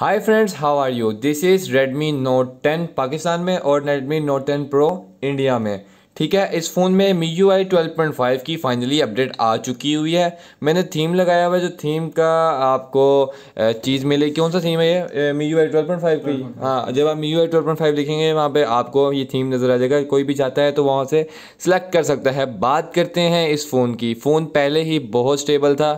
Hi friends how are you this is Redmi Note 10 Pakistan में और Redmi Note 10 pro India में ठीक है इस फ़ोन में मी यू आई ट्वेल्व की फाइनली अपडेट आ चुकी हुई है मैंने थीम लगाया हुआ है जो थीम का आपको चीज़ मिले कौन सा थीम है ये MIUI twelve point five की हाँ जब आप MIUI twelve point five लिखेंगे वहाँ पे आपको ये थीम नज़र आ जाएगा कोई भी चाहता है तो वहाँ से सिलेक्ट कर सकता है बात करते हैं इस फ़ोन की फ़ोन पहले ही बहुत स्टेबल था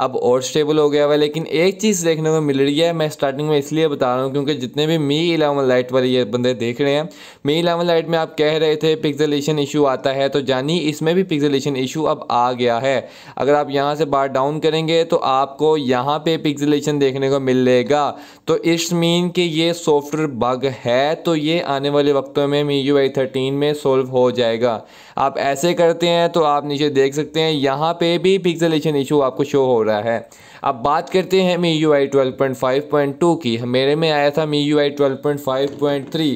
अब और स्टेबल हो गया हुआ है लेकिन एक चीज़ देखने को मिल रही है मैं स्टार्टिंग में इसलिए बता रहा हूँ क्योंकि जितने भी मी इलेवन लाइट वाले ये बंदे देख रहे हैं मी इलेवन लाइट में आप कह रहे थे पिक्जलेशन इशू आता है तो जानी इसमें भी पिक्जलेशन इशू अब आ गया है अगर आप यहाँ से बार डाउन करेंगे तो आपको यहाँ पर पिक्जलेशन देखने को मिलेगा तो इस मीन कि ये सॉफ्टवेयर बग है तो ये आने वाले वक्तों में मी यू थर्टीन में सोल्व हो जाएगा आप ऐसे करते हैं तो आप नीचे देख सकते हैं यहाँ पर भी पिक्सलेशन इशू आपको शो हो रहा है अब बात करते हैं MIUI twelve point five point two की मेरे में आया था MIUI twelve point five point three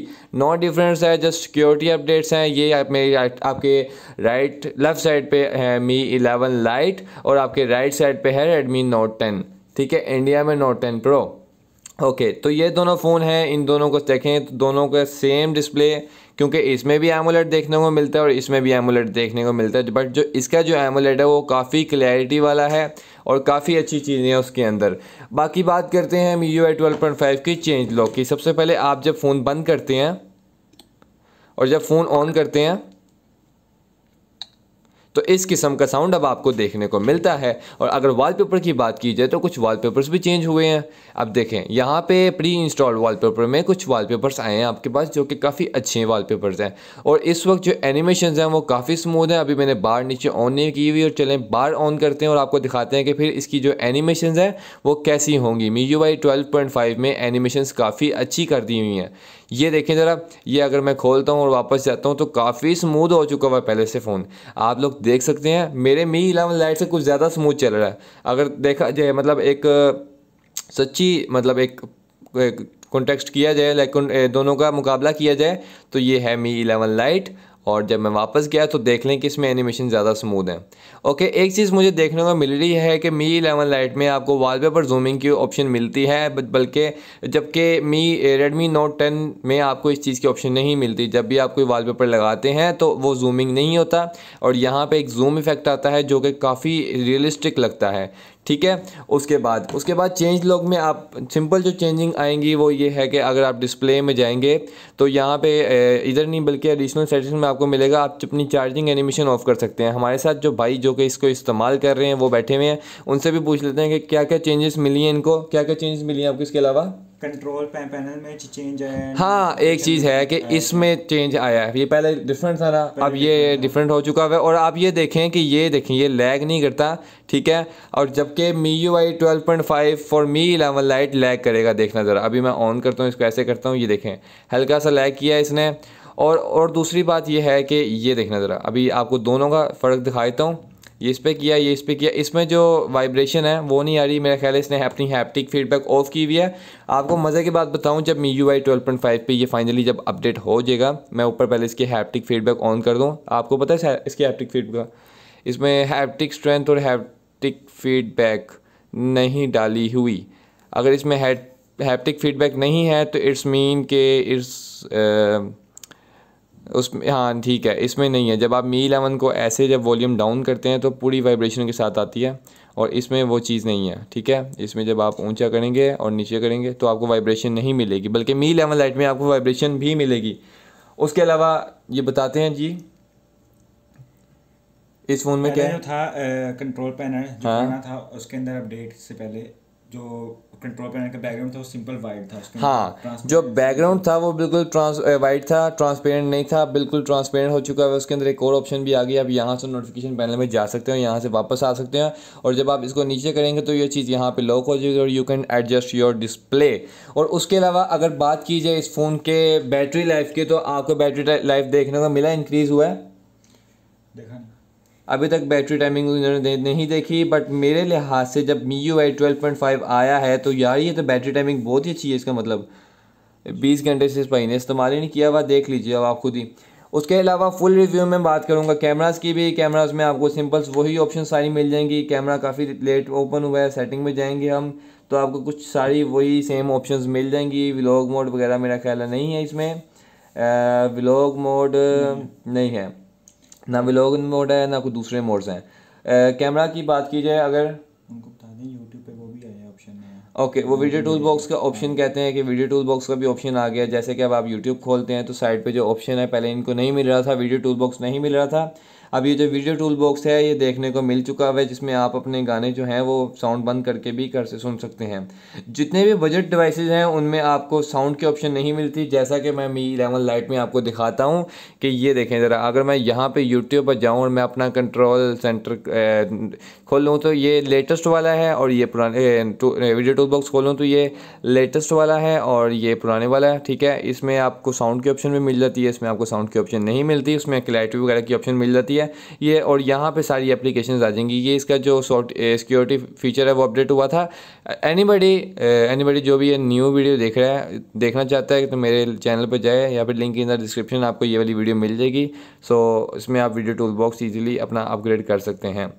no difference है जस्ट सिक्योरिटी अपडेट्स हैं ये आप मेरी आपके राइट लेफ्ट साइड पे है मी इलेवन लाइट और आपके राइट साइड पे है रेडमी नोट टेन ठीक है इंडिया में Note ten pro okay okay, तो ये दोनों फ़ोन हैं इन दोनों को देखें तो दोनों का सेम डिस्प्ले क्योंकि इसमें भी एमोलेट देखने को मिलता है और इसमें भी एमोलेट देखने को मिलता है बट जो इसका जो एमोलेट है वो काफ़ी क्लैरिटी वाला है और काफ़ी अच्छी चीज़ें हैं उसके अंदर बाकी बात करते हैं MIUI twelve point five की चेंज लॉक की सबसे पहले आप जब फ़ोन बंद करते हैं और जब फ़ोन ऑन करते हैं तो इस किस्म का साउंड अब आपको देखने को मिलता है और अगर वॉलपेपर की बात की जाए तो कुछ वॉलपेपर्स भी चेंज हुए हैं अब देखें यहाँ पे प्री इंस्टॉल वॉलपेपर में कुछ वॉलपेपर्स आए हैं आपके पास जो कि काफ़ी अच्छे वॉलपेपर्स हैं और इस वक्त जो एनिमेशन हैं वो काफ़ी स्मूथ हैं अभी मैंने बार नीचे ऑन नहीं की हुई और चलें बार ऑन करते हैं और आपको दिखाते हैं कि फिर इसकी जो एनिमेशन है वो कैसी होंगी मी यू में एनिमेशन काफ़ी अच्छी कर दी हुई हैं ये देखें ज़रा ये अगर मैं खोलता हूँ और वापस जाता हूँ तो काफ़ी स्मूद हो चुका हुआ पहले से फ़ोन आप लोग देख सकते हैं मेरे मी इलेवन लाइट से कुछ ज़्यादा स्मूथ चल रहा है अगर देखा जाए मतलब एक सच्ची मतलब एक, एक कॉन्टेक्स्ट किया जाए लाइक दोनों का मुकाबला किया जाए तो ये है मी इलेवन लाइट और जब मैं वापस गया तो देख लें कि इसमें एनिमेशन ज़्यादा स्मूथ है ओके एक चीज़ मुझे देखने को मिल रही है कि मी एलेवन लाइट में आपको वॉलपेपर जूमिंग की ऑप्शन मिलती है बल्कि जबकि मी रेडमी नोट टेन में आपको इस चीज़ की ऑप्शन नहीं मिलती जब भी आप कोई वॉलपेपर लगाते हैं तो वो जूमिंग नहीं होता और यहाँ पर एक जूम इफेक्ट आता है जो कि काफ़ी रियलिस्टिक लगता है ठीक है उसके बाद उसके बाद चेंज लॉग में आप सिंपल जो चेंजिंग आएंगी वो ये है कि अगर आप डिस्प्ले में जाएंगे तो यहाँ पे इधर नहीं बल्कि एडिशनल सेटिंग में आपको मिलेगा आप अपनी चार्जिंग एनिमेशन ऑफ कर सकते हैं हमारे साथ जो भाई जो कि इसको इस्तेमाल कर रहे हैं वो बैठे हुए हैं उनसे भी पूछ लेते हैं कि क्या क्या चेंजेस मिली हैं इनको क्या क्या चेंजेस मिली हैं आपको इसके अलावा कंट्रोल पैनल में चेंज आया हाँ एक चीज़ है कि इसमें चेंज आया है ये पहले डिफरेंट था ना अब ये डिफरेंट हो चुका है और आप ये देखें कि ये देखें ये लैग नहीं करता ठीक है और जबकि MIUI twelve point five for Mi eleven lite lag करेगा देखना ज़रा अभी मैं ऑन करता हूँ इसको ऐसे करता हूँ ये देखें हल्का सा लैग किया इसने और और दूसरी बात यह है कि ये देखना ज़रा अभी आपको दोनों का फ़र्क दिखा देता हूँ ये इस पर किया ये इस पर किया इसमें जो वाइब्रेशन है वो नहीं आ रही मेरा ख्याल है इसने अपनी हैप्टिक फीडबैक ऑफ की हुई है आपको मज़े की बात बताऊँ जब MIUI twelve point five पर ये फाइनली जब अपडेट हो जाएगा मैं ऊपर पहले इसकी हैप्टिक फीडबैक ऑन कर दूँ आपको पता है इसकी हैप्टिक फीडबैक इसमें हैप्टिक स्ट्रेंथ और हैप्टिक फीडबैक नहीं डाली हुई अगर इसमें हैप्टिक फीडबैक नहीं है तो इट्स मीन के इट्स उसमें हाँ ठीक है इसमें नहीं है जब आप मी इलेवन को ऐसे जब वॉल्यूम डाउन करते हैं तो पूरी वाइब्रेशन के साथ आती है और इसमें वो चीज़ नहीं है ठीक है इसमें जब आप ऊंचा करेंगे और नीचे करेंगे तो आपको वाइब्रेशन नहीं मिलेगी बल्कि मी इलेवन लाइट में आपको वाइब्रेशन भी मिलेगी उसके अलावा ये बताते हैं जी इस फ़ोन में क्या था कंट्रोल पैनल जो हाँ? था उसके अंदर अपडेट से पहले जो कंट्रोल पैनल का बैकग्राउंड था वो सिंपल वाइट था उसके हाँ जो बैकग्राउंड था वो बिल्कुल ट्रांस वाइट था ट्रांसपेरेंट नहीं था बिल्कुल ट्रांसपेरेंट हो चुका है उसके अंदर एक और ऑप्शन भी आ गया आप यहाँ से नोटिफिकेशन पैनल में जा सकते हो यहाँ से वापस आ सकते हैं और जब आप इसको नीचे करेंगे तो ये चीज़ यहाँ पर लॉक हो जाएगी और you can adjust your display और उसके अलावा अगर बात की जाए इस फ़ोन के बैटरी लाइफ की तो आपको बैटरी लाइफ देखने को मिला इंक्रीज़ हुआ है देखा अभी तक बैटरी टाइमिंग इन्होंने दे, नहीं देखी बट मेरे लिहाज से जब MIUI twelve point five आया है तो यार ये तो बैटरी टाइमिंग बहुत ही अच्छी है इसका मतलब बीस घंटे से इस भाई ने इस्तेमाल ही नहीं किया हुआ देख लीजिए अब आप खुद ही उसके अलावा फुल रिव्यू में बात करूँगा कैमराज की भी कैमराज में आपको सिंपल्स वही ऑप्शन सारी मिल जाएंगी कैमरा काफ़ी लेट ओपन हुआ है सेटिंग में जाएंगे हम तो आपको कुछ सारी वही सेम ऑप्शंस मिल जाएंगी व्लॉग मोड वगैरह मेरा ख्याल नहीं है इसमें व्लॉग मोड नहीं है ना विलोग मोड है ना कोई दूसरे मोड्स हैं कैमरा की बात की जाए अगर उनको okay, यूट्यूब ऑप्शन ओके वो वीडियो टूल बॉक्स का ऑप्शन कहते हैं कि वीडियो टूल बॉक्स का भी ऑप्शन आ गया जैसे कि अब आप यूट्यूब खोलते हैं तो साइड पे जो ऑप्शन है पहले इनको नहीं मिल रहा था वीडियो टूल बॉक्स नहीं मिल रहा था अब ये जो वीडियो टूल बॉक्स है ये देखने को मिल चुका है जिसमें आप अपने गाने जो हैं वो साउंड बंद करके भी कर से सुन सकते हैं जितने भी बजट डिवाइसेज हैं उनमें आपको साउंड की ऑप्शन नहीं मिलती जैसा कि मैं मी इलेवन लाइट में आपको दिखाता हूँ कि ये देखें ज़रा अगर मैं यहाँ पर यूट्यूब पर जाऊँ और मैं अपना कंट्रोल सेंटर खोल लूँ तो ये लेटेस्ट वाला है और ये पुराने वीडियो टूल बॉक्स खोलूँ तो ये लेटेस्ट वाला है और ये पुराने वाला है ठीक है इसमें आपको साउंड की ऑप्शन भी मिल जाती है इसमें आपको साउंड की ऑप्शन नहीं मिलती इसमें क्लैरिटी वगैरह की ऑप्शन मिल जाती है है ये और यहाँ पे सारी एप्लीकेशन आ जाएंगी ये इसका जो सिक्योरिटी फीचर है वो अपडेट हुआ था एनीबडी एनीबडी जो भी ये न्यू वीडियो देख रहा है देखना चाहता है तो मेरे चैनल पर जाए या फिर लिंक इन द डिस्क्रिप्शन आपको ये वाली वीडियो मिल जाएगी सो इसमें आप वीडियो टूल बॉक्स ईजिली अपना अपग्रेड कर सकते हैं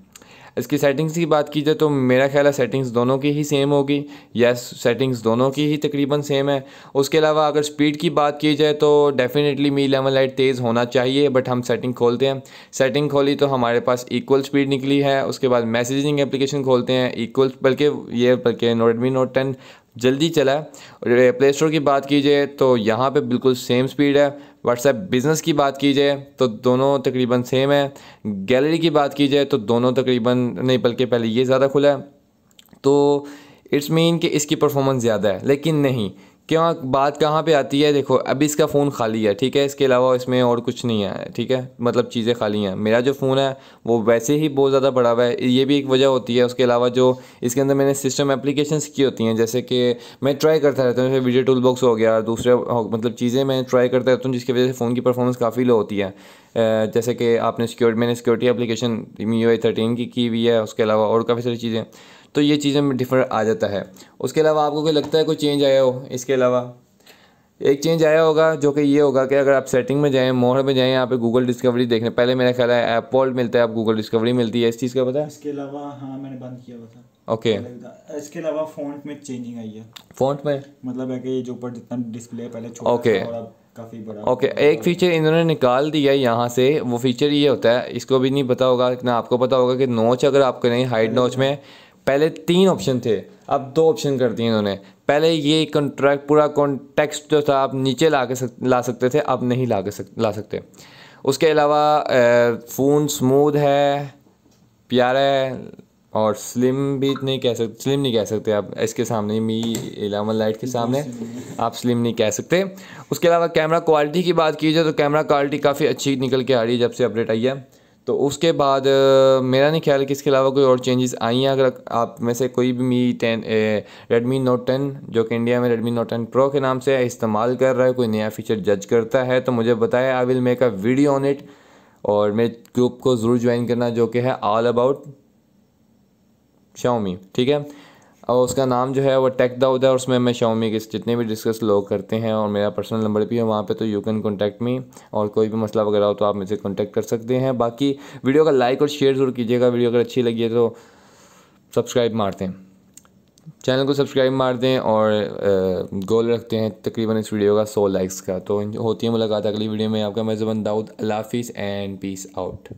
इसकी सेटिंग्स की बात की जाए तो मेरा ख्याल है सेटिंग्स दोनों की ही सेम होगी यस सेटिंग्स दोनों की ही तकरीबन सेम है उसके अलावा अगर स्पीड की बात की जाए तो डेफ़िनेटली मी इलेवन लाइट तेज़ होना चाहिए बट हम सेटिंग खोलते हैं सेटिंग खोली तो हमारे पास इक्वल स्पीड निकली है उसके बाद मैसेजिंग एप्लीकेशन खोलते हैं इक्वल बल्कि ये बल्कि नोडमी नोट टेन जल्दी चला है प्ले स्टोर की बात कीजिए तो यहाँ पे बिल्कुल सेम स्पीड है व्हाट्सएप बिज़नेस की बात की जाए तो दोनों तकरीबन सेम है गैलरी की बात की जाए तो दोनों तकरीबन नहीं बल्कि पहले ये ज़्यादा खुला है तो इट्स मीन कि इसकी परफॉर्मेंस ज़्यादा है लेकिन नहीं क्या बात कहाँ पे आती है देखो अभी इसका फ़ोन खाली है ठीक है इसके अलावा इसमें और कुछ नहीं है ठीक है मतलब चीज़ें खाली हैं मेरा जो फ़ोन है वो वैसे ही बहुत ज़्यादा बड़ा हुआ है ये भी एक वजह होती है उसके अलावा जो इसके अंदर मैंने सिस्टम एप्लीकेशंस की होती हैं जैसे कि मैं ट्राई करता रहता हूँ जैसे वीडियो टूल बॉक्स हो गया दूसरे मतलब चीज़ें मैं ट्राई करता रहता हूँ जिसकी वजह से फ़ोन की परफॉर्मेंस काफ़ी लो होती है जैसे कि आपने सिक्योर मैंने security application U I thirteen की की हुई है उसके अलावा और काफ़ी सारी चीज़ें तो ये चीज़ें में डिफर आ जाता है उसके अलावा आपको कोई लगता है कोई चेंज आया हो इसके अलावा एक चेंज आया होगा जो कि ये होगा कि अगर आप सेटिंग में जाएँ मोहर में जाएँ यहाँ पे गूगल डिस्कवरी देखने पहले मेरा ख्याल है ऐप वॉल्ट मिलता है आप गूगल डिस्कवरी मिलती है इस चीज़ का पता है इसके अलावा हाँ मैंने बंद किया हुआ था ओके okay. इसके अलावा फॉन्ट में चेंजिंग आई है फॉन्ट में मतलब है कि जो ऊपर जितना डिस्प्ले पहले छोटा okay. था और अब काफ़ी बड़ा ओके okay. एक फीचर इन्होंने निकाल दिया है यहाँ से वो फीचर ये होता है इसको भी नहीं पता होगा ना आपको पता होगा कि नोच अगर आपको नहीं हाइट नोच में पहले तीन ऑप्शन थे अब दो ऑप्शन कर दिए इन्होंने पहले ये कॉन्ट्रैक्ट पूरा कॉन्टेक्स्ट जो था आप नीचे ला के सक ला सकते थे अब नहीं ला के सक ला सकते उसके अलावा फ़ोन स्मूद है प्यारा है और स्लिम भी नहीं कह सकते स्लिम नहीं कह सकते आप इसके सामने मी एलेवन लाइट के सामने आप स्लिम नहीं कह सकते उसके अलावा कैमरा क्वालिटी की बात की जाए तो कैमरा क्वालिटी काफ़ी अच्छी निकल के आ रही है जब से अपडेट आई है तो उसके बाद मेरा नहीं ख्याल कि इसके अलावा कोई और चेंजेस आई हैं अगर आप में से कोई भी Mi ten Redmi Note ten जो कि इंडिया में रेडमी नोट टेन प्रो के नाम से इस्तेमाल कर रहा है कोई नया फीचर जज करता है तो मुझे बताएं I will make a video on it और मेरे ग्रुप को ज़रूर ज्वाइन करना जो कि है ऑल अबाउट शाओमी ठीक है और उसका नाम जो है वो टेक दाउद है और उसमें मैं शॉमी के जितने भी डिस्कस लोग करते हैं और मेरा पर्सनल नंबर भी है वहाँ पे तो यू कैन कॉन्टैक्ट मी और कोई भी मसला वगैरह हो तो आप मुझे कॉन्टैक्ट कर सकते हैं बाकी वीडियो का लाइक और शेयर ज़रूर कीजिएगा वीडियो अगर अच्छी लगी है तो सब्सक्राइब मार दें चैनल को सब्सक्राइब मार दें और गोल रखते हैं तकरीबन इस वीडियो का सौ लाइक्स का तो होती है मुलाकात अगली वीडियो में आपका मैं जबन दाऊद अलाफिज़ एंड पीस आउट